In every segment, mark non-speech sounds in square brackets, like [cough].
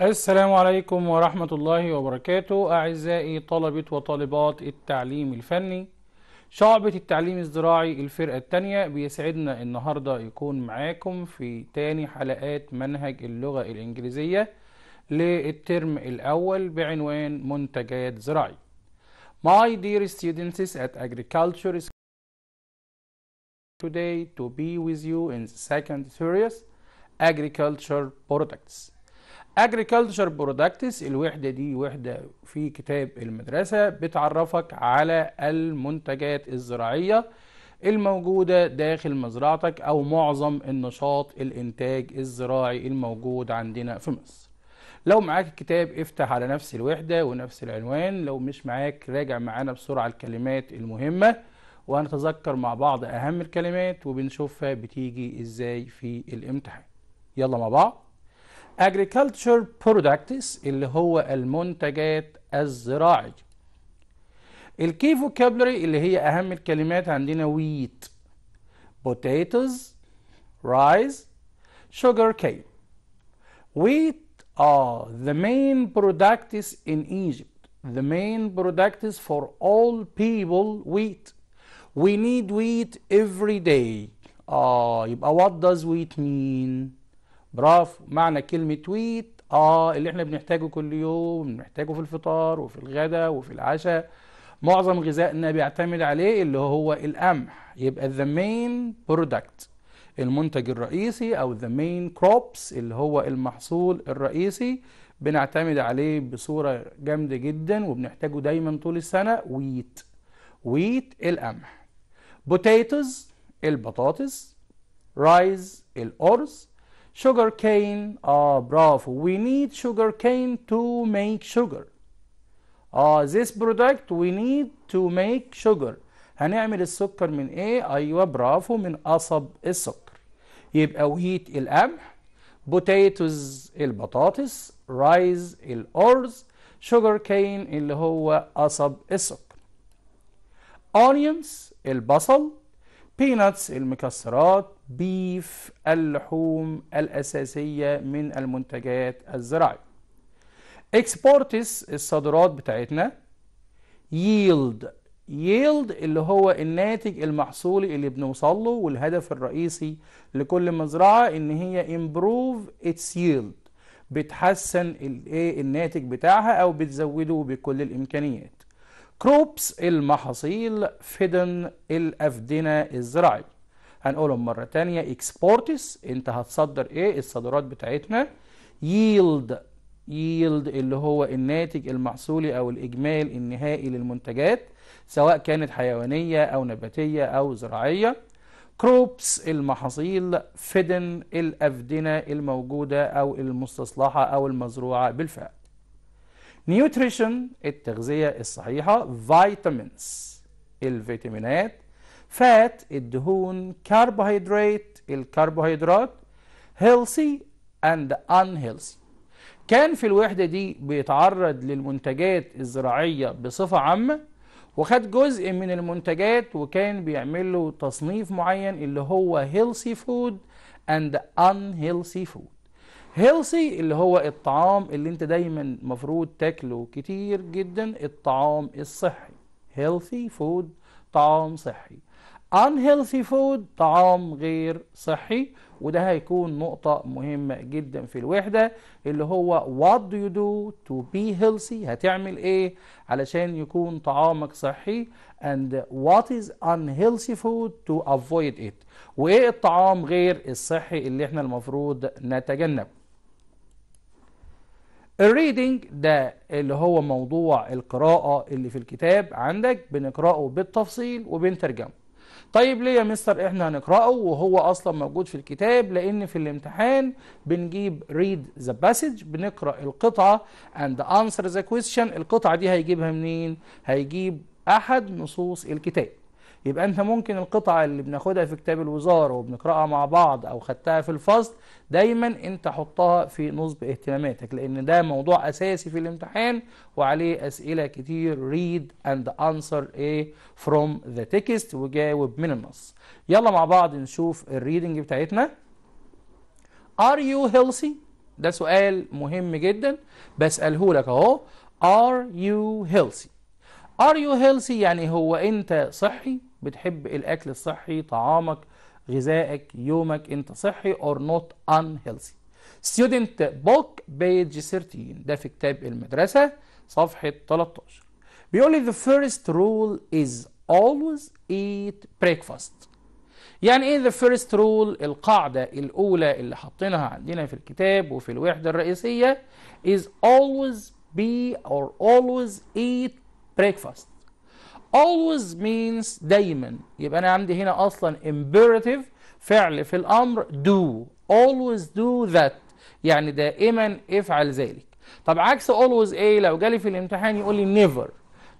السلام عليكم ورحمة الله وبركاته أعزائي طلبة وطالبات التعليم الفني شعبة التعليم الزراعي الفرقة التانية بيسعدنا النهاردة يكون معاكم في تاني حلقات منهج اللغة الإنجليزية للترم الأول بعنوان منتجات زراعي My dear students at agriculture is today to be with you in the second series agriculture products Agriculture Products الوحدة دي وحدة في كتاب المدرسة بتعرفك على المنتجات الزراعية الموجودة داخل مزرعتك أو معظم النشاط الإنتاج الزراعي الموجود عندنا في مصر لو معاك الكتاب افتح على نفس الوحدة ونفس العنوان لو مش معاك راجع معانا بسرعة الكلمات المهمة وهنتذكر مع بعض أهم الكلمات وبنشوفها بتيجي إزاي في الامتحان يلا مع بعض agriculture products اللي هو المنتجات الزراعية الكي vocabulary اللي هي اهم الكلمات عندنا wheat potatoes rice sugar cane wheat are the main products in Egypt the main products for all people wheat we need wheat every day اه يبقى what does wheat mean برافو معنى كلمة ويت اه اللي احنا بنحتاجه كل يوم بنحتاجه في الفطار وفي الغداء وفي العشاء معظم غذائنا بيعتمد عليه اللي هو القمح يبقى the main product المنتج الرئيسي او the main crops اللي هو المحصول الرئيسي بنعتمد عليه بصورة جامدة جدا وبنحتاجه دايما طول السنة ويت ويت القمح potatoes البطاطس رايز الأرز sugar cane اه ah, برافو we need sugar cane to make sugar اه this product we need to make sugar هنعمل السكر من ايه ايوه برافو من قصب السكر يبقى وهيت القمح بوتيتوز البطاطس رايز الارز شوجر كين اللي هو قصب السكر اونيونز البصل بيناتس المكسرات بيف اللحوم الأساسية من المنتجات الزراعية اكسبورتس الصادرات بتاعتنا ييلد ييلد اللي هو الناتج المحصولي اللي بنوصل له والهدف الرئيسي لكل مزرعة ان هي امبروف اتس ييلد بتحسن إيه، الناتج بتاعها او بتزوده بكل الامكانيات كروبس المحاصيل فدن الافدنه الزراعيه هنقولهم مرة تانية اكسبورتس انت هتصدر ايه الصادرات بتاعتنا ييلد ييلد اللي هو الناتج المحصولي او الاجمالي النهائي للمنتجات سواء كانت حيوانية او نباتية او زراعية كروبس المحاصيل فدن الأفدنة الموجودة أو المستصلحة أو المزروعة بالفعل نيوتريشن التغذية الصحيحة فيتامينز الفيتامينات فات الدهون كربوهيدرات الكربوهيدرات هيلثي اند ان هيلثي كان في الوحدة دي بيتعرض للمنتجات الزراعية بصفة عامة وخد جزء من المنتجات وكان بيعمل له تصنيف معين اللي هو هيلثي فود اند ان هيلثي فود هيلثي اللي هو الطعام اللي انت دايما مفروض تاكله كتير جدا الطعام الصحي هيلثي فود طعام صحي unhealthy food طعام غير صحي وده هيكون نقطة مهمة جدا في الوحدة اللي هو what do you do to be healthy هتعمل ايه علشان يكون طعامك صحي and what is unhealthy food to avoid it وايه الطعام غير الصحي اللي احنا المفروض نتجنبه الريدنج ده اللي هو موضوع القراءة اللي في الكتاب عندك بنقرأه بالتفصيل وبنترجمه طيب ليه يا مستر احنا هنقرأه وهو اصلا موجود في الكتاب لان في الامتحان بنجيب read the passage بنقرأ القطعة and answer the question القطعة دي هيجيبها منين هيجيب احد نصوص الكتاب يبقى انت ممكن القطعه اللي بناخدها في كتاب الوزاره وبنقراها مع بعض او خدتها في الفصل دايما انت حطها في نصب اهتماماتك لان ده موضوع اساسي في الامتحان وعليه اسئله كتير read and answer a from the text وجاوب من النص يلا مع بعض نشوف الريدنج بتاعتنا Are you healthy ده سؤال مهم جدا بساله لك اهو Are you healthy Are you healthy يعني هو انت صحي بتحب الاكل الصحي طعامك غذائك يومك انت صحي or not unhealthy student book page 13 ده في كتاب المدرسة صفحة 13 بيقول لي the first rule is always eat breakfast يعني ايه the first rule القاعدة الاولى اللي حاطينها عندنا في الكتاب وفي الوحدة الرئيسية is always be or always eat breakfast always means دايما يبقى انا عندي هنا اصلا imperative فعل في الامر do always do that يعني دائما افعل ذلك طب عكس always ايه لو جالي في الامتحان يقول لي never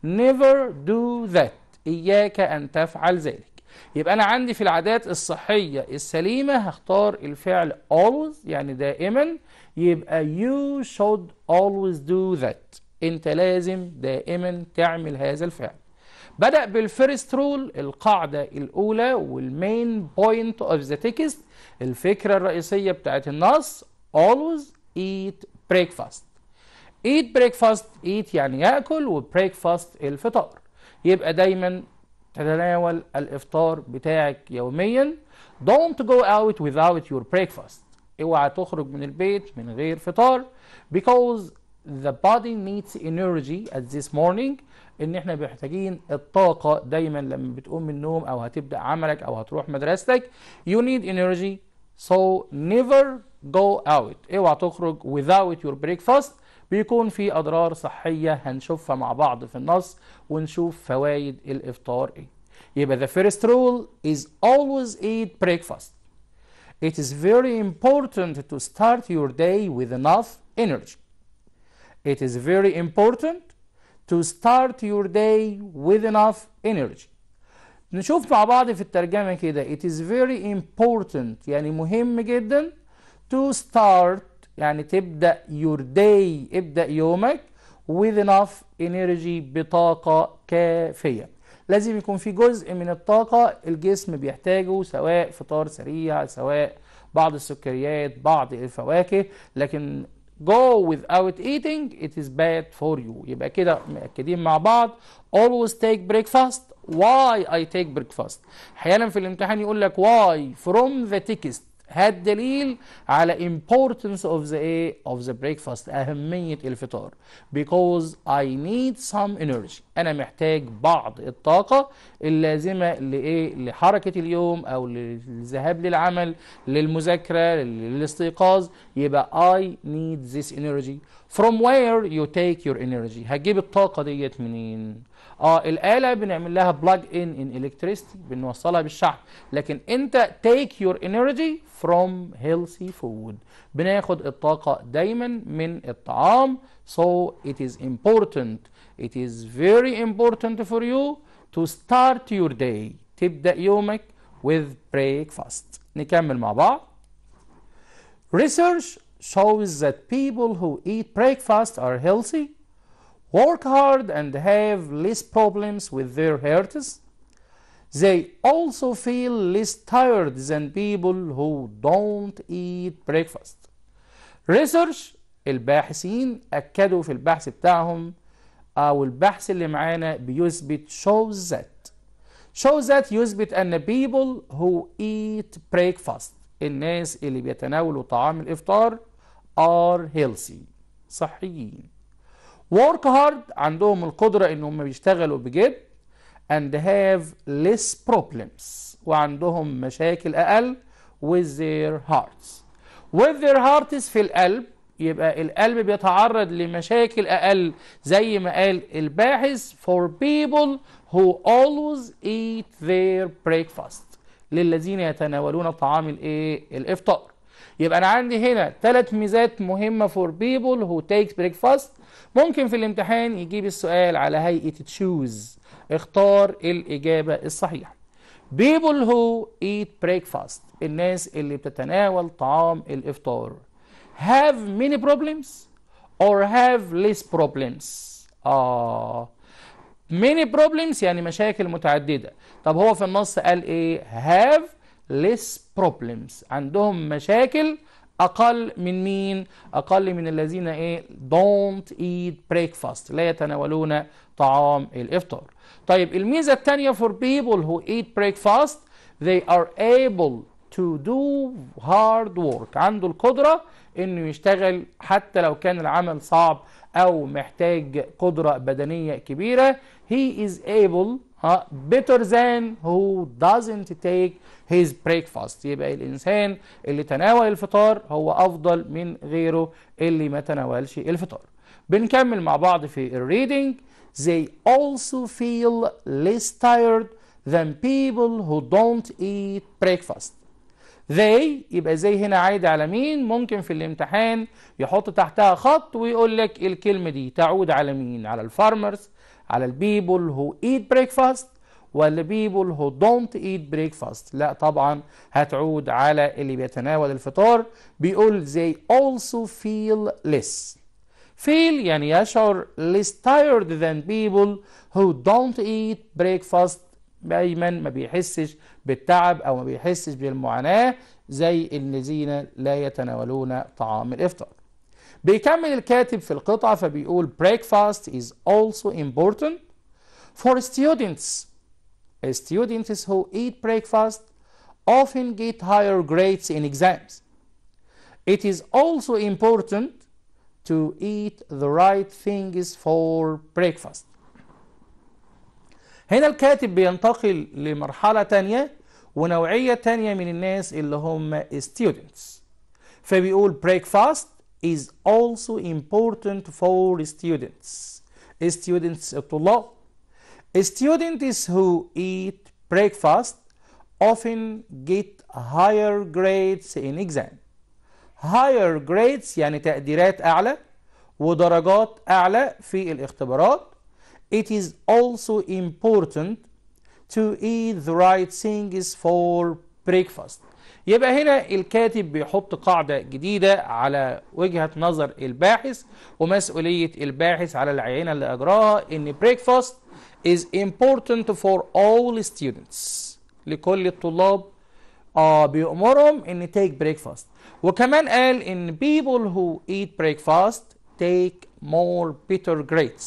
never do that اياك ان تفعل ذلك يبقى انا عندي في العادات الصحيه السليمه هختار الفعل always يعني دائما يبقى you should always do that انت لازم دائما تعمل هذا الفعل بدأ بالفيرست رول القاعدة الأولى والمين بوينت اوف ذا تكست الفكرة الرئيسية بتاعت النص always eat breakfast eat breakfast eat يعني يأكل و الفطار يبقى دايما تتناول الإفطار بتاعك يوميا don't go out without your breakfast اوعى تخرج من البيت من غير فطار because the body needs energy at this morning ان احنا محتاجين الطاقه دايما لما بتقوم من النوم او هتبدا عملك او هتروح مدرستك you need energy so never go out اوعى تخرج without your breakfast بيكون في اضرار صحيه هنشوفها مع بعض في النص ونشوف فوائد الافطار ايه يبقى the first rule is always eat breakfast it is very important to start your day with enough energy it is very important to start your day with enough energy نشوف مع بعض في الترجمة كده it is very important يعني مهم جدا to start يعني تبدأ your day ابدأ يومك with enough energy بطاقة كافية لازم يكون في جزء من الطاقة الجسم بيحتاجه سواء فطار سريع سواء بعض السكريات بعض الفواكه لكن go without eating it is bad for you يبقى كده مأكدين مع بعض always take breakfast why I take breakfast احيانا في الامتحان يقول لك why from the text هات دليل على importance of the ايه of the breakfast أهمية الفطار because I need some energy أنا محتاج بعض الطاقة اللازمة لإيه لحركة اليوم أو للذهاب للعمل للمذاكرة للاستيقاظ يبقى I need this energy from where you take your energy هتجيب الطاقة ديت منين اه الاله بنعمل لها بلاج ان ان الكتريستي بنوصلها بالشحن لكن انت تيك يور انرجي فروم هيلثي فود بناخد الطاقه دايما من الطعام so it is important it is very important for you to start your day تبدا يومك with breakfast نكمل مع بعض research shows that people who eat breakfast are healthy work hard and have less problems with their health. They also feel less tired than people who don't eat breakfast. Research الباحثين أكدوا في البحث بتاعهم أو البحث اللي معانا بيثبت shows that shows that يثبت أن people who eat breakfast الناس اللي بيتناولوا طعام الإفطار are healthy صحيين work hard عندهم القدرة انهم بيشتغلوا بجد and have less problems وعندهم مشاكل اقل with their hearts with their hearts في القلب يبقى القلب بيتعرض لمشاكل اقل زي ما قال الباحث for people who always eat their breakfast للذين يتناولون طعام الايه الافطار يبقى انا عندي هنا ثلاث ميزات مهمه فور بيبل هو تيكس بريك فاست ممكن في الامتحان يجيب السؤال على هيئه تشوز اختار الاجابه الصحيحه بيبل هو ايت بريك فاست الناس اللي بتتناول طعام الافطار هاف ميني بروبلمز اور هاف ليس بروبلمز اه ميني بروبلمز يعني مشاكل متعدده طب هو في النص قال ايه هاف ليس problems عندهم مشاكل أقل من مين؟ أقل من الذين إيه؟ don't eat breakfast لا يتناولون طعام الإفطار طيب الميزة الثانية for people who eat breakfast they are able to do hard work عنده القدرة إنه يشتغل حتى لو كان العمل صعب أو محتاج قدرة بدنية كبيرة he is able آه، better than who doesn't take his breakfast يبقى الإنسان اللي تناول الفطار هو أفضل من غيره اللي ما تناولش الفطار بنكمل مع بعض في الريدنج they also feel less tired than people who don't eat breakfast they يبقى زي هنا عايد على مين ممكن في الامتحان يحط تحتها خط ويقول لك الكلمة دي تعود على مين على الفارمرز على البيبل هو eat breakfast ولا بيبول هو دونت ايت بريكفاست لا طبعا هتعود على اللي بيتناول الفطار بيقول they also feel less feel يعني يشعر less tired than people who don't eat breakfast دايما ما بيحسش بالتعب او ما بيحسش بالمعاناة زي الذين لا يتناولون طعام الافطار بيكمل الكاتب في القطعة فبيقول breakfast is also important for students students who eat breakfast often get higher grades in exams. It is also important to eat the right things for breakfast. هنا الكاتب بينتقل لمرحلة تانية ونوعية تانية من الناس اللي هم students فبيقول breakfast is also important for students students الطلاب Students who eat breakfast often get higher grades in exam higher grades يعني تقديرات أعلى ودرجات أعلى في الاختبارات It is also important to eat the right things for breakfast يبقى هنا الكاتب بيحط قاعدة جديدة على وجهة نظر الباحث ومسؤولية الباحث على العينة اللي أجراها إن breakfast is important for all students لكل الطلاب آه بيأمرهم إن take breakfast وكمان قال إن people who eat breakfast take more better grades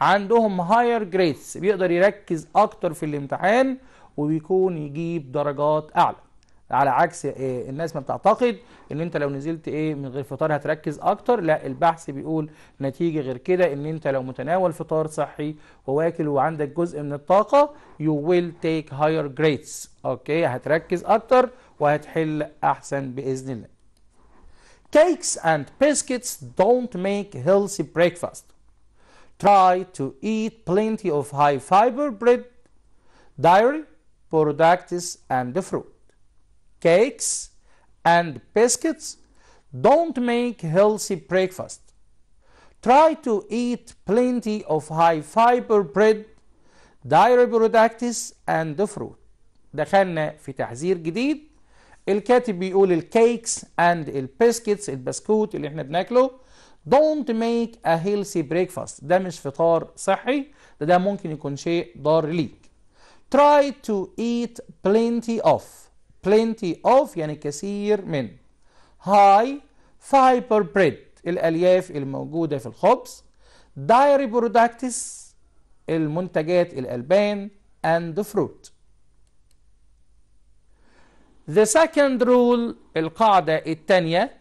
عندهم higher grades بيقدر يركز أكتر في الامتحان وبيكون يجيب درجات أعلى على عكس إيه الناس ما بتعتقد ان انت لو نزلت ايه من غير فطار هتركز اكتر لا البحث بيقول نتيجه غير كده ان انت لو متناول فطار صحي وواكل وعندك جزء من الطاقه يو ويل تيك هاير جريدز اوكي هتركز اكتر وهتحل احسن باذن الله cakes and biscuits don't make healthy breakfast try to eat plenty of high fiber bread dairy products and fruit cakes and biscuits, don't make healthy breakfast. Try to eat plenty of high fiber bread, dairy products and fruit. دخلنا في تحذير جديد الكاتب بيقول الكيكس اند البسكتس البسكوت اللي احنا بناكله don't make a healthy breakfast ده مش فطار صحي ده ده ممكن يكون شيء ضار ليك try to eat plenty of plenty of يعني كثير من high fiber bread الألياف الموجودة في الخبز dairy products المنتجات الألبان and the fruit The second rule القاعدة الثانية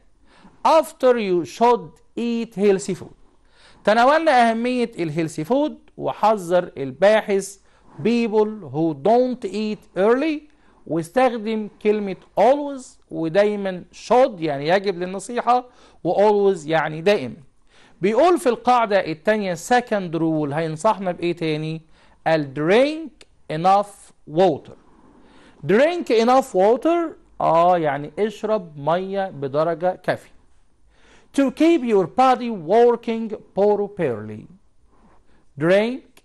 after you should eat healthy food تناولنا أهمية الهيلثي فود وحذر الباحث people who don't eat early واستخدم كلمة always ودايما should يعني يجب للنصيحة و always يعني دائما بيقول في القاعدة التانية second rule هينصحنا بإيه تاني قال drink enough water drink enough water آه يعني اشرب مية بدرجة كافية to keep your body working properly drink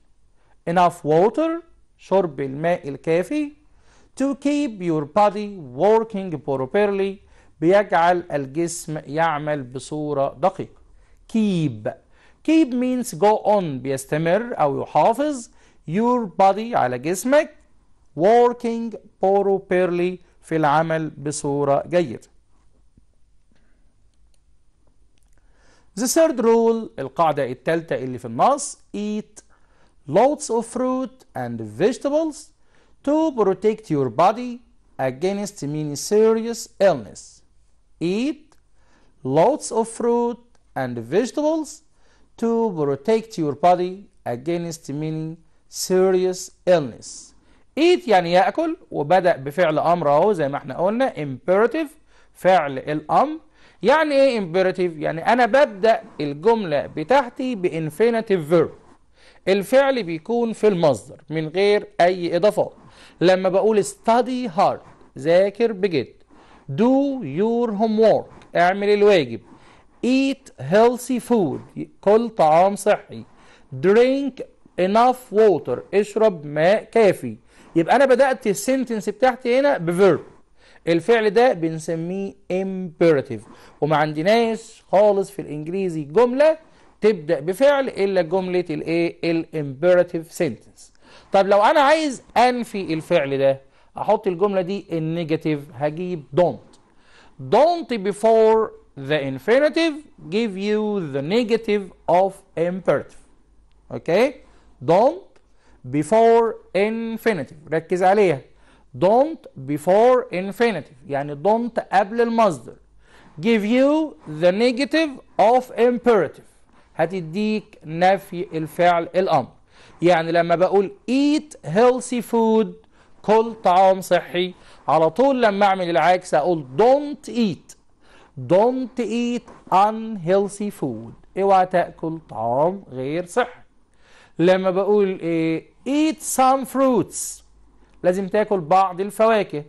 enough water شرب الماء الكافي to keep your body working properly بيجعل الجسم يعمل بصورة دقيقة keep keep means go on بيستمر أو يحافظ your body على جسمك working properly في العمل بصورة جيدة The third rule القاعدة الثالثة اللي في النص eat lots of fruit and vegetables to protect your body against many serious illness. Eat lots of fruit and vegetables to protect your body against many serious illness. Eat يعني يأكل وبدأ بفعل أمر أهو زي ما احنا قلنا imperative فعل الأمر يعني ايه imperative؟ يعني أنا ببدأ الجملة بتاعتي بإنفينيتيف verb الفعل بيكون في المصدر من غير أي إضافات لما بقول study hard ذاكر بجد do your homework اعمل الواجب eat healthy food كل طعام صحي drink enough water اشرب ماء كافي يبقى انا بدات السنتنس بتاعتي هنا بفيرب الفعل ده بنسميه imperative وما عندناش خالص في الانجليزي جمله تبدا بفعل الا جمله الايه الامبيراتيف سنتنس طب لو انا عايز انفي الفعل ده احط الجمله دي النيجاتيف هجيب don't don't before the infinitive give you the negative of imperative okay don't before infinitive ركز عليها don't before infinitive يعني don't قبل المصدر give you the negative of imperative هتديك نفي الفعل الامر يعني لما بقول eat healthy food كل طعام صحي على طول لما اعمل العكس اقول don't eat don't eat unhealthy food اوعى تاكل طعام غير صحي لما بقول ايه eat some fruits لازم تاكل بعض الفواكه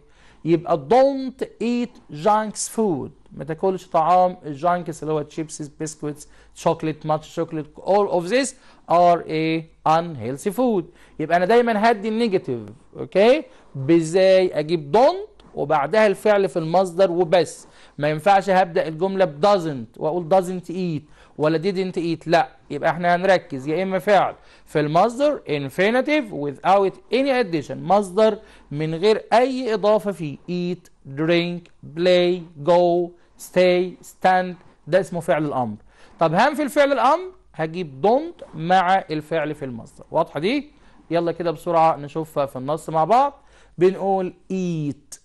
يبقى don't eat junk food ما تاكلش طعام الجانكس اللي هو تشيبس بسكويتس شوكليت ماتش شوكليت اوف ذيس ار اي ان هيلثي فود يبقى انا دايما هدي النيجاتيف اوكي بازاي اجيب دونت وبعدها الفعل في المصدر وبس ما ينفعش هبدا الجمله ب doesn't واقول doesn't eat ولا didn't eat لا يبقى احنا هنركز يا اما فعل في المصدر infinitive without any addition مصدر من غير اي اضافه فيه eat drink play go stay stand ده اسمه فعل الأمر طب هنفي الفعل الأمر هجيب don't مع الفعل في المصدر واضحة دي؟ يلا كده بسرعة نشوفها في النص مع بعض بنقول eat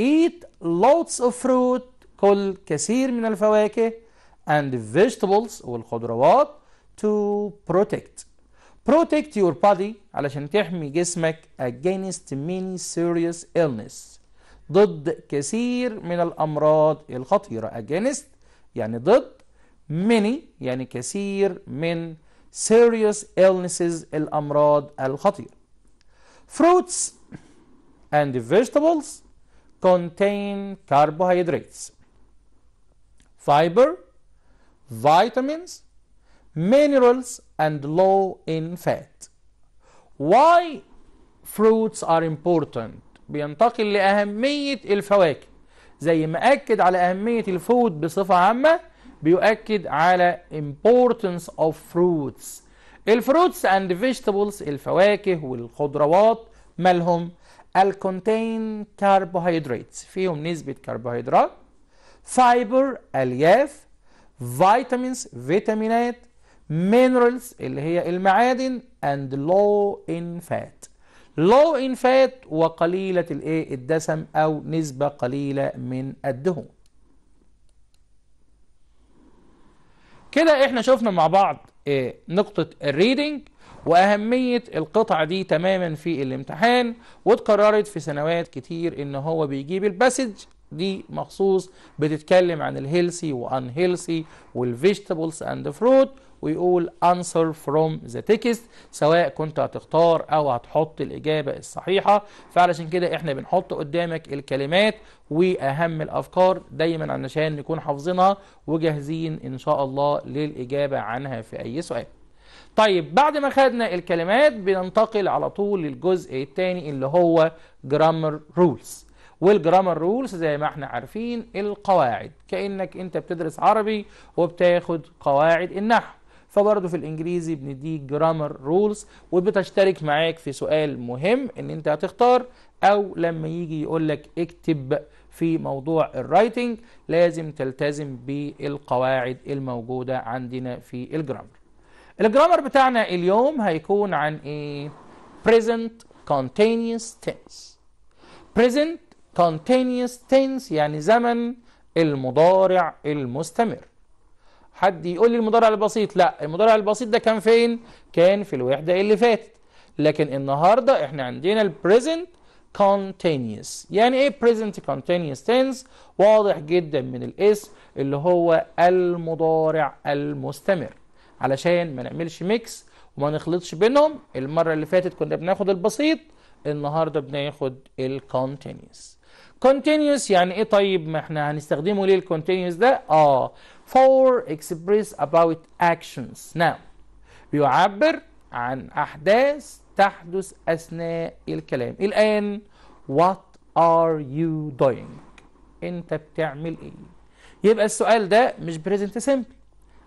eat lots of fruit كل كثير من الفواكه and vegetables والخضروات to protect protect your body علشان تحمي جسمك against many serious illness ضد كثير من الأمراض الخطيرة against يعني ضد many يعني كثير من serious illnesses الأمراض الخطيرة fruits and vegetables contain carbohydrates fiber vitamins minerals and low in fat why fruits are important بينتقل لأهمية الفواكه زي ما أكد على أهمية الفود بصفة عامة بيؤكد على importance of fruits الفروتس and vegetables الفواكه والخضروات مالهم الكونتين carbohydrates فيهم نسبة كربوهيدرات فايبر ألياف فيتامينز فيتامينات مينرالز اللي هي المعادن اند لو ان فات low in fat وقليلة الايه الدسم أو نسبة قليلة من الدهون كده احنا شفنا مع بعض إيه نقطة الريدنج وأهمية القطعة دي تماما في الامتحان واتكررت في سنوات كتير إن هو بيجيب الباسج دي مخصوص بتتكلم عن الهيلسي وان هيلسي والفيجيتابلز اند فروت ويقول answer from the text سواء كنت هتختار او هتحط الاجابه الصحيحه فعلشان كده احنا بنحط قدامك الكلمات واهم الافكار دايما علشان نكون حافظينها وجاهزين ان شاء الله للاجابه عنها في اي سؤال. طيب بعد ما خدنا الكلمات بننتقل على طول للجزء الثاني اللي هو جرامر رولز والجرامر رولز زي ما احنا عارفين القواعد كانك انت بتدرس عربي وبتاخد قواعد النحو فبرضه في الانجليزي بنديك جرامر رولز وبتشترك معاك في سؤال مهم ان انت هتختار او لما يجي يقول لك اكتب في موضوع الرايتنج لازم تلتزم بالقواعد الموجوده عندنا في الجرامر الجرامر بتاعنا اليوم هيكون عن ايه present continuous tense present continuous tense يعني زمن المضارع المستمر حد يقول لي المضارع البسيط لا المضارع البسيط ده كان فين كان في الوحده اللي فاتت لكن النهارده احنا عندنا البريزنت continuous يعني ايه present continuous tense واضح جدا من الاسم اللي هو المضارع المستمر علشان ما نعملش ميكس وما نخلطش بينهم المره اللي فاتت كنا بناخد البسيط النهارده بناخد الكونتينيوس continuous يعني ايه طيب ما احنا هنستخدمه ليه الكونتينيوس ده اه for express about actions now بيعبر عن احداث تحدث اثناء الكلام الان what are you doing انت بتعمل ايه يبقى السؤال ده مش present simple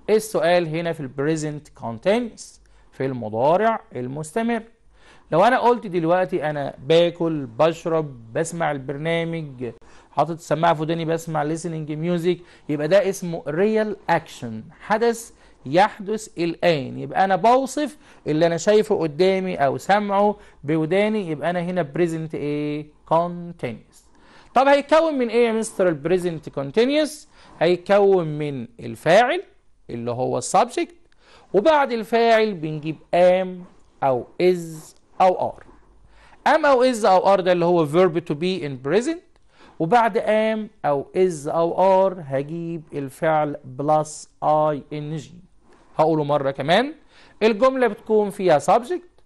السؤال هنا في البريزنت كونتينيوس في المضارع المستمر لو انا قلت دلوقتي انا باكل بشرب بسمع البرنامج حاطط السماعه في وداني بسمع listening ميوزك يبقى ده اسمه ريال اكشن حدث يحدث الآن يبقى أنا بوصف اللي أنا شايفه قدامي أو سامعه بوداني يبقى أنا هنا بريزنت إيه continuous طب هيتكون من إيه يا مستر البريزنت continuous هيتكون من الفاعل اللي هو السبجكت وبعد الفاعل بنجيب am أو is او ار ام او از او ار ده اللي هو verb to be in present وبعد ام او از او ار هجيب الفعل بلس اي ان جي هقوله مره كمان الجمله بتكون فيها subject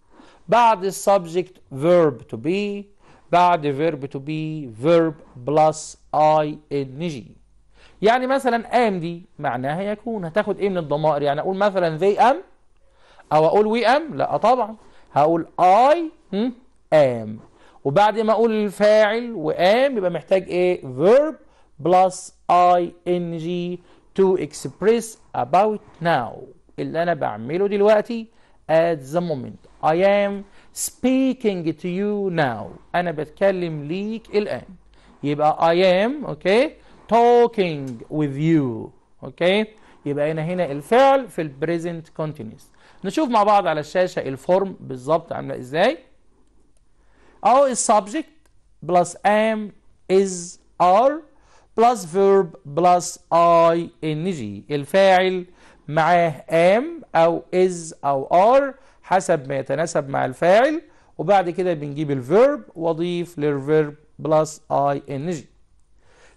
بعد السبجكت verb to be بعد verb to be verb plus ing يعني مثلا am دي معناها يكون هتاخد ايه من الضمائر يعني اقول مثلا they am او اقول we am لا طبعا هقول اي ام وبعد ما اقول الفاعل وام يبقى محتاج ايه verb plus ing to express about now اللي انا بعمله دلوقتي at the moment I am speaking to you now انا بتكلم ليك الان يبقى I am اوكي okay, talking with you اوكي okay. يبقى هنا هنا الفعل في ال present continuous نشوف مع بعض على الشاشة الفورم بالظبط عاملة ازاي اهو السبجكت بلس am is are بلس فيرب بلس اي ان جي الفاعل معاه ام او از او ار حسب ما يتناسب مع الفاعل وبعد كده بنجيب الفيرب واضيف للفيرب بلس اي ان جي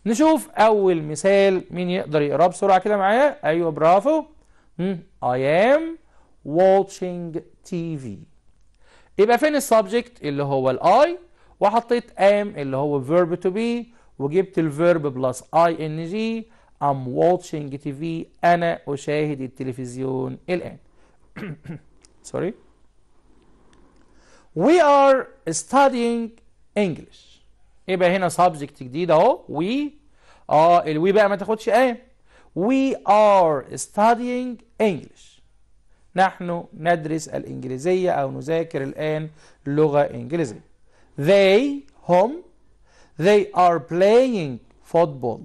نشوف اول مثال مين يقدر يقراه بسرعه كده معايا ايوه برافو اي ام watching TV يبقى فين السبجكت اللي هو الاي وحطيت am اللي هو verb to be وجبت الفيرب بلس ing I'm watching TV أنا أشاهد التلفزيون الآن [coughs] sorry we are studying English يبقى هنا subject جديد اهو we اه الوي بقى ما تاخدش ام we are studying English نحن ندرس الإنجليزية أو نذاكر الآن لغة إنجليزية they هم they are playing football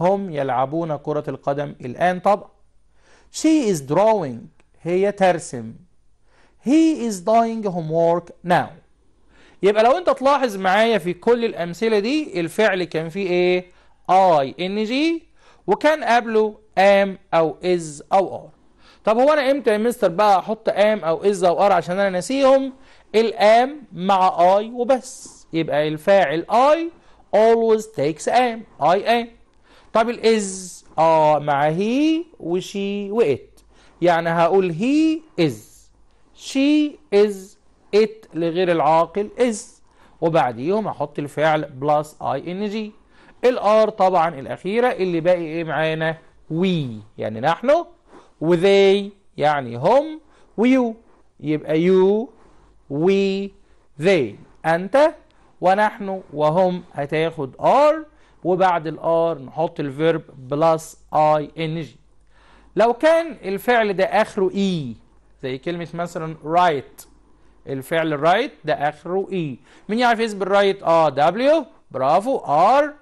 هم يلعبون كرة القدم الآن طبعا she is drawing هي ترسم he is doing homework now يبقى لو انت تلاحظ معايا في كل الأمثلة دي الفعل كان فيه ايه I G وكان قبله am أو is أو are طب هو انا امتى يا مستر بقى احط ام او از او ار عشان انا ناسيهم الام مع اي وبس يبقى الفاعل اي always takes am اي ام طب الاز اه مع هي وشي وات يعني هقول هي از شي از ات لغير العاقل از وبعديهم هحط الفعل بلس اي ان جي الار طبعا الاخيره اللي باقي ايه معانا وي يعني نحن وذي يعني هم ويو يبقى يو وي ذي أنت ونحن وهم هتاخد ار وبعد الار نحط الفيرب بلس اي ان جي لو كان الفعل ده اخره اي e، زي كلمه مثلا رايت الفعل رايت ده اخره اي e. مين يعرف يثبت رايت اه دبليو برافو ار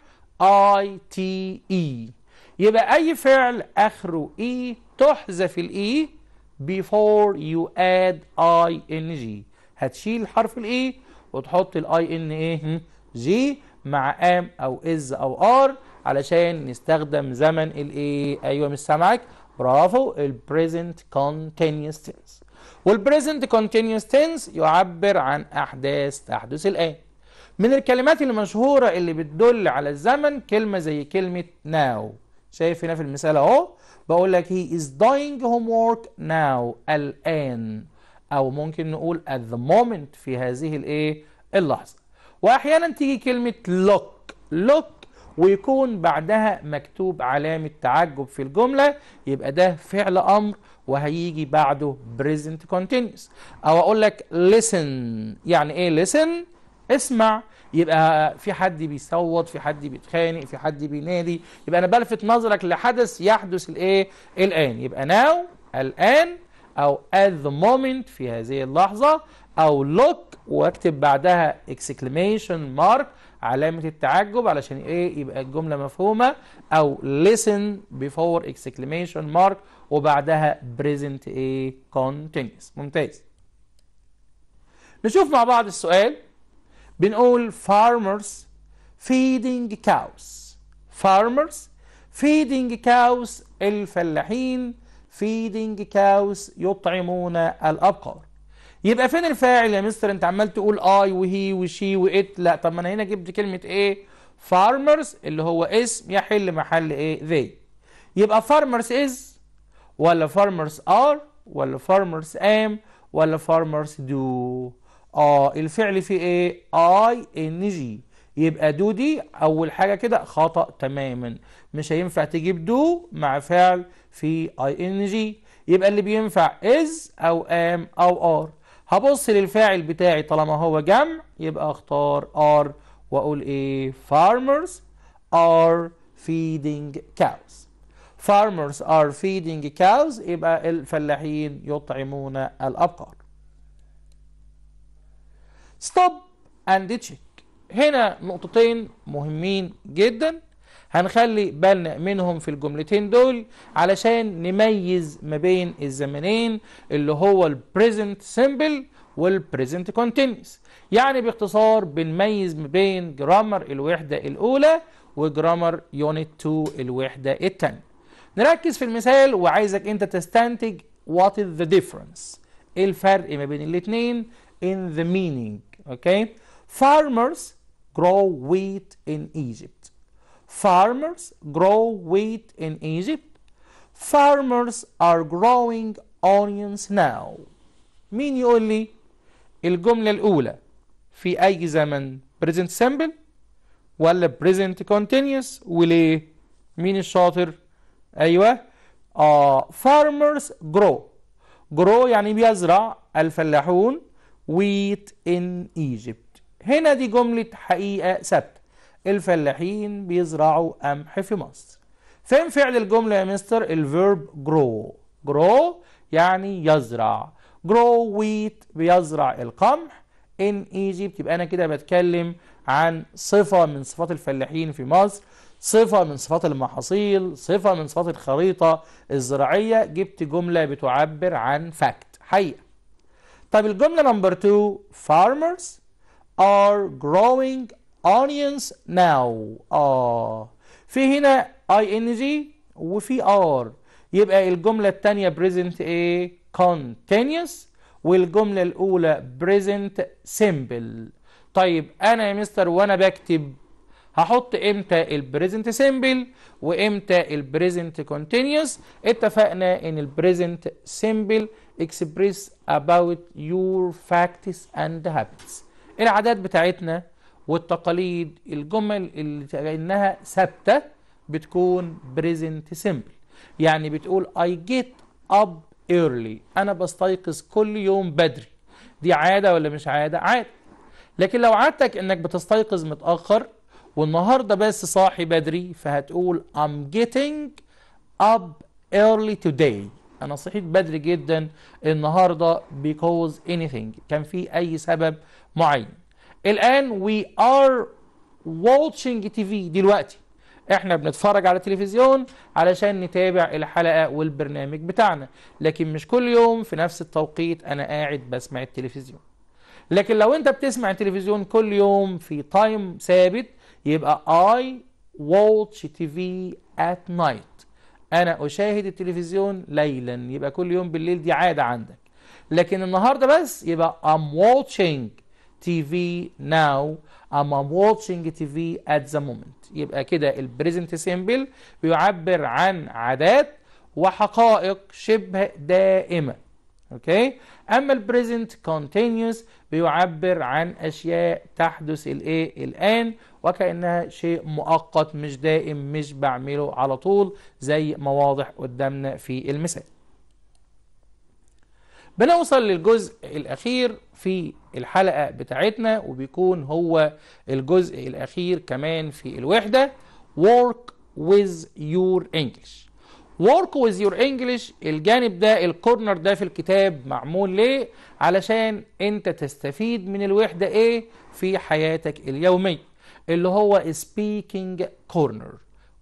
اي تي اي يبقى اي فعل اخره اي e تحذف الاي e before you add ing هتشيل حرف الاي e وتحط الاي ان ايه جي مع ام او از او ار علشان نستخدم زمن الايه e. ايوه مش سامعك برافو البريزنت كونتينيوس تنس والبريزنت كونتينيوس تنس يعبر عن احداث تحدث الان من الكلمات المشهوره اللي بتدل على الزمن كلمه زي كلمه ناو شايف هنا في المثال اهو بقول لك he is doing homework now الآن أو ممكن نقول at the moment في هذه الإيه اللحظة وأحيانا تيجي كلمة look look ويكون بعدها مكتوب علامة تعجب في الجملة يبقى ده فعل أمر وهيجي بعده present continuous أو أقول لك listen يعني إيه listen اسمع يبقى في حد بيصوت في حد بيتخانق في حد بينادي يبقى انا بلفت نظرك لحدث يحدث الايه الان يبقى ناو الان او at the moment في هذه اللحظه او look واكتب بعدها exclamation mark علامة التعجب علشان ايه يبقى الجملة مفهومة او listen before exclamation mark وبعدها present ايه continuous ممتاز نشوف مع بعض السؤال بنقول farmers feeding cows farmers feeding cows الفلاحين feeding cows يطعمون الأبقار يبقى فين الفاعل يا مستر انت عمال تقول اي وهي وشي وات لا طب ما انا هنا جبت كلمة ايه farmers اللي هو اسم يحل محل ايه they يبقى farmers is ولا farmers are ولا farmers am ولا farmers do اه الفعل فيه ايه اي ان جي يبقى دو دي اول حاجه كده خطا تماما مش هينفع تجيب دو مع فعل في اي ان جي يبقى اللي بينفع از او ام او ار هبص للفاعل بتاعي طالما هو جمع يبقى اختار ار واقول ايه farmers are feeding cows farmers are feeding cows يبقى الفلاحين يطعمون الابقار ستوب اند تشيك هنا نقطتين مهمين جدا هنخلي بالنا منهم في الجملتين دول علشان نميز ما بين الزمنين اللي هو البريزنت سيمبل والبريزنت كونتينيوس يعني باختصار بنميز ما بين جرامر الوحدة الأولى وجرامر يونت 2 الوحدة الثانية نركز في المثال وعايزك انت تستنتج وات از ذا ديفرنس ايه الفرق ما بين الاثنين ان ذا مينينج Okay? Farmers grow wheat in Egypt. Farmers grow wheat in Egypt. Farmers are growing onions now. مين يقول لي الجملة الأولى في أي زمن present simple ولا present continuous وليه مين الشاطر أيوة آه farmers grow grow يعني بيزرع الفلاحون wheat in Egypt هنا دي جملة حقيقة ثابتة الفلاحين بيزرعوا قمح في مصر فين فعل الجملة يا مستر الفيرب grow grow يعني يزرع grow wheat بيزرع القمح in Egypt يبقى أنا كده بتكلم عن صفة من صفات الفلاحين في مصر صفة من صفات المحاصيل صفة من صفات الخريطة الزراعية جبت جملة بتعبر عن فاكت حقيقة طيب الجملة نمبر 2 farmers are growing onions now اه في هنا ing وفي ار يبقى الجملة الثانية present ايه continuous والجملة الأولى present simple طيب أنا يا مستر وأنا بكتب هحط امتى البريزنت سيمبل وامتى البريزنت كونتينيوس اتفقنا ان البريزنت سيمبل اكسبريس اباوت يور فاكتس اند هابتس العادات بتاعتنا والتقاليد الجمل اللي انها ثابته بتكون بريزنت سيمبل يعني بتقول اي جيت اب ايرلي انا بستيقظ كل يوم بدري دي عاده ولا مش عاده عاده لكن لو عادتك انك بتستيقظ متاخر والنهاردة بس صاحي بدري فهتقول I'm getting up early today أنا صحيت بدري جدا النهاردة because anything كان في أي سبب معين الآن we are watching TV دلوقتي احنا بنتفرج على التلفزيون علشان نتابع الحلقة والبرنامج بتاعنا لكن مش كل يوم في نفس التوقيت انا قاعد بسمع التلفزيون لكن لو انت بتسمع التلفزيون كل يوم في تايم ثابت يبقى I watch TV at night أنا أشاهد التلفزيون ليلا يبقى كل يوم بالليل دي عادة عندك لكن النهاردة بس يبقى I'm watching TV now I'm watching TV at the moment يبقى كده البريزنت سيمبل بيعبر عن عادات وحقائق شبه دائمة اوكي اما البريزنت كونتينوس بيعبر عن اشياء تحدث الايه الان وكانها شيء مؤقت مش دائم مش بعمله على طول زي ما واضح قدامنا في المثال بنوصل للجزء الاخير في الحلقه بتاعتنا وبيكون هو الجزء الاخير كمان في الوحده work with your English work with your English الجانب ده الكورنر ده في الكتاب معمول ليه علشان انت تستفيد من الوحدة ايه في حياتك اليومية اللي هو speaking corner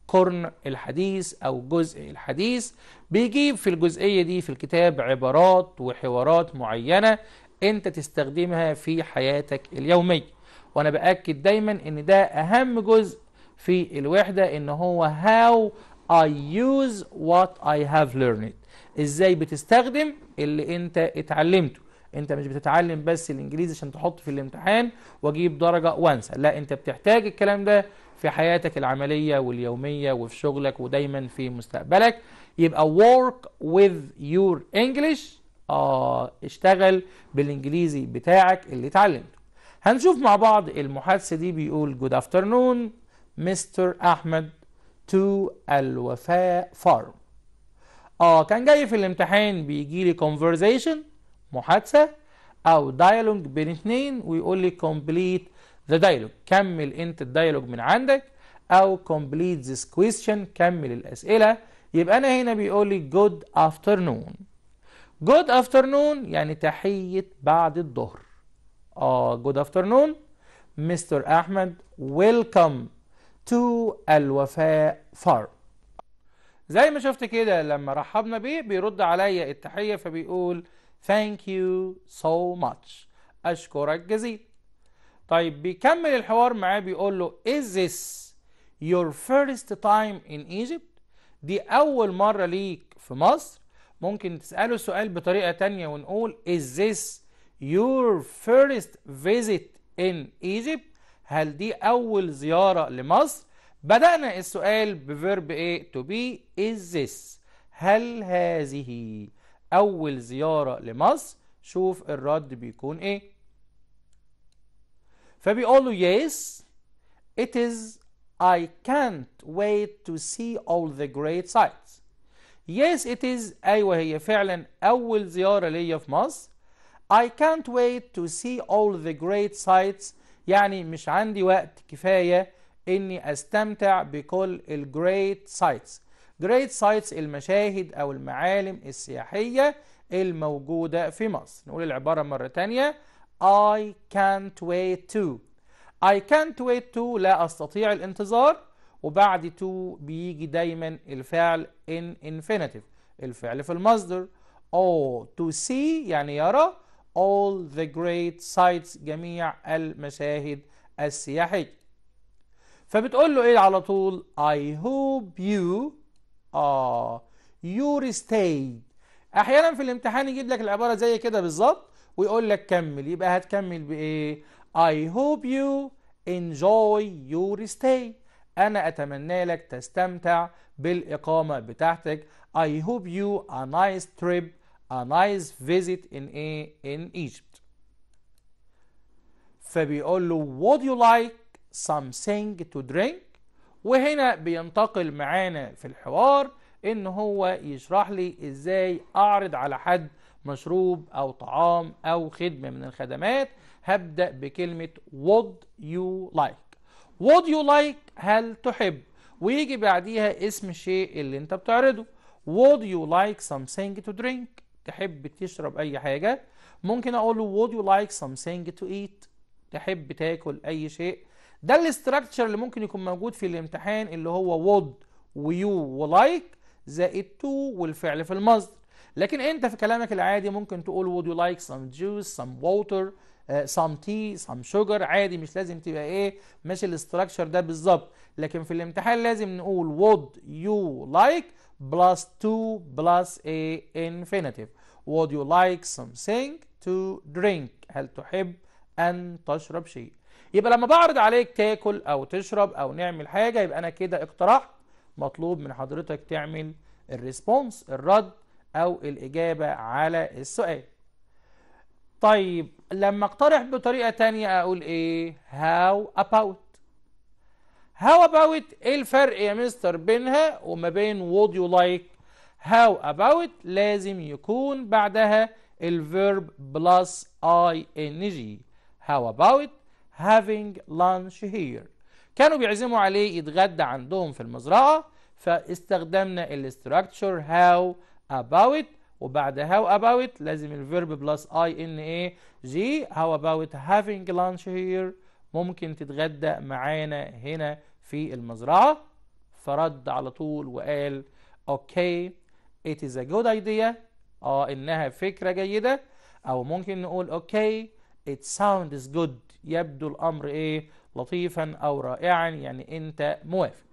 كورن الحديث او جزء الحديث بيجيب في الجزئية دي في الكتاب عبارات وحوارات معينة انت تستخدمها في حياتك اليومية وانا باكد دايما ان ده اهم جزء في الوحدة ان هو how I use what I have learned ازاي بتستخدم اللي انت اتعلمته انت مش بتتعلم بس الانجليزي عشان تحط في الامتحان واجيب درجه وانسى لا انت بتحتاج الكلام ده في حياتك العمليه واليوميه وفي شغلك ودايما في مستقبلك يبقى work with your English اه اشتغل بالانجليزي بتاعك اللي اتعلمته هنشوف مع بعض المحادثه دي بيقول good afternoon مستر احمد تو الوفاء فارم اه كان جاي في الامتحان بيجي لي conversation محادثة او dialogue بين اثنين ويقول لي complete the dialogue كمل انت الدايلوج من عندك او complete this question كمل الاسئلة يبقى انا هنا بيقول لي good afternoon good afternoon يعني تحية بعد الظهر اه good afternoon مستر احمد welcome to الوفاء far زي ما شفت كده لما رحبنا بيه بيرد عليا التحية فبيقول thank you so much أشكرك جزيلا طيب بيكمل الحوار معاه بيقول له is this your first time in Egypt دي أول مرة ليك في مصر ممكن تسأله السؤال بطريقة تانية ونقول is this your first visit in Egypt هل دي أول زيارة لمصر؟ بدأنا السؤال بفيرب ايه to be is this هل هذه أول زيارة لمصر؟ شوف الرد بيكون ايه فبيقول له yes it is I can't wait to see all the great sights yes it is أيوة هي فعلا أول زيارة ليا في مصر I can't wait to see all the great sights يعني مش عندي وقت كفاية اني استمتع بكل الجريت سايتس جريت سايتس المشاهد او المعالم السياحية الموجودة في مصر نقول العبارة مرة تانية I can't wait to I can't wait to لا أستطيع الانتظار وبعد to بيجي دايما الفعل in infinitive الفعل في المصدر أو oh, to see يعني يرى all the great sites جميع المشاهد السياحية فبتقول له ايه على طول I hope you اه your stay احيانا في الامتحان يجيب لك العبارة زي كده بالظبط ويقول لك كمل يبقى هتكمل بايه I hope you enjoy your stay انا اتمنى لك تستمتع بالاقامة بتاعتك I hope you a nice trip a nice visit in in Egypt فبيقول له would you like something to drink وهنا بينتقل معانا في الحوار ان هو يشرح لي ازاي اعرض على حد مشروب او طعام او خدمة من الخدمات هبدأ بكلمة would you like would you like هل تحب ويجي بعديها اسم الشيء اللي انت بتعرضه would you like something to drink تحب تشرب أي حاجة ممكن أقول له would you like something to eat تحب تاكل أي شيء ده الاستراكشر اللي ممكن يكون موجود في الامتحان اللي هو would ويو ولايك زائد تو والفعل في المصدر لكن انت في كلامك العادي ممكن تقول would you like some juice some water uh, some tea some sugar عادي مش لازم تبقى ايه ماشي الاستراكشر ده بالظبط لكن في الامتحان لازم نقول would you like plus 2 plus a infinitive would you like something to drink هل تحب أن تشرب شيء يبقى لما بعرض عليك تاكل أو تشرب أو نعمل حاجة يبقى أنا كده اقترحت مطلوب من حضرتك تعمل الريسبونس الرد أو الإجابة على السؤال طيب لما اقترح بطريقة تانية أقول إيه how about هاو اباوت ايه الفرق يا مستر بينها وما بين وود يو لايك هاو اباوت لازم يكون بعدها الفيرب بلس اي ان جي هاو اباوت having lunch here كانوا بيعزموا عليه يتغدى عندهم في المزرعة فاستخدمنا الاستراكشر هاو about وبعد هاو about لازم الفيرب بلس اي ان اي جي هاو about having lunch here ممكن تتغدى معانا هنا في المزرعة فرد على طول وقال اوكي it is a good idea اه انها فكرة جيدة او ممكن نقول اوكي it sounds good يبدو الامر ايه لطيفا او رائعا يعني انت موافق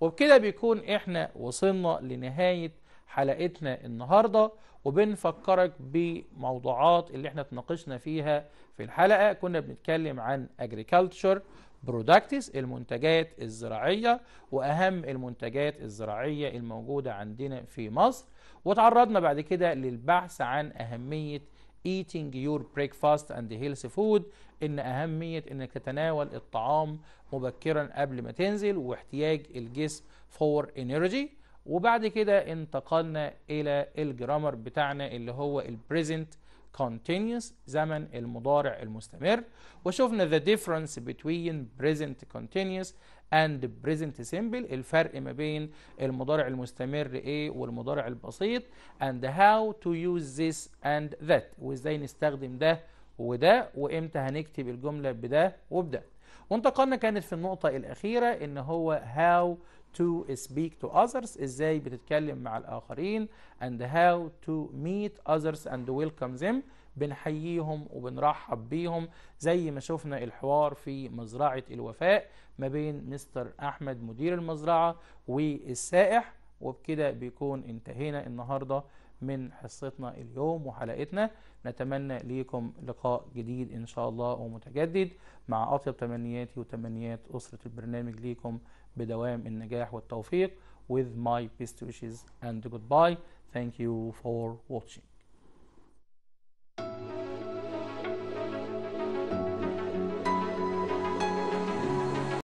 وبكده بيكون احنا وصلنا لنهاية حلقتنا النهاردة وبنفكرك بموضوعات اللي احنا اتناقشنا فيها في الحلقه كنا بنتكلم عن اجريكلتشر برودكتس المنتجات الزراعيه واهم المنتجات الزراعيه الموجوده عندنا في مصر وتعرضنا بعد كده للبحث عن اهميه eating your breakfast and healthy food ان اهميه انك تتناول الطعام مبكرا قبل ما تنزل واحتياج الجسم for energy وبعد كده انتقلنا الى الجرامر بتاعنا اللي هو البريزنت continuous زمن المضارع المستمر وشفنا the difference between present continuous and present simple الفرق ما بين المضارع المستمر ايه والمضارع البسيط and how to use this and that وازاي نستخدم ده وده وامتى هنكتب الجملة بده وبده وانتقلنا كانت في النقطة الأخيرة ان هو how to speak to others ازاي بتتكلم مع الاخرين and how to meet others and welcome them بنحييهم وبنرحب بيهم زي ما شفنا الحوار في مزرعة الوفاء ما بين مستر احمد مدير المزرعة والسائح وبكده بيكون انتهينا النهارده من حصتنا اليوم وحلقتنا نتمنى ليكم لقاء جديد ان شاء الله ومتجدد مع اطيب تمنياتي وتمنيات اسره البرنامج ليكم بدوام النجاح والتوفيق with my best wishes and goodbye thank you for watching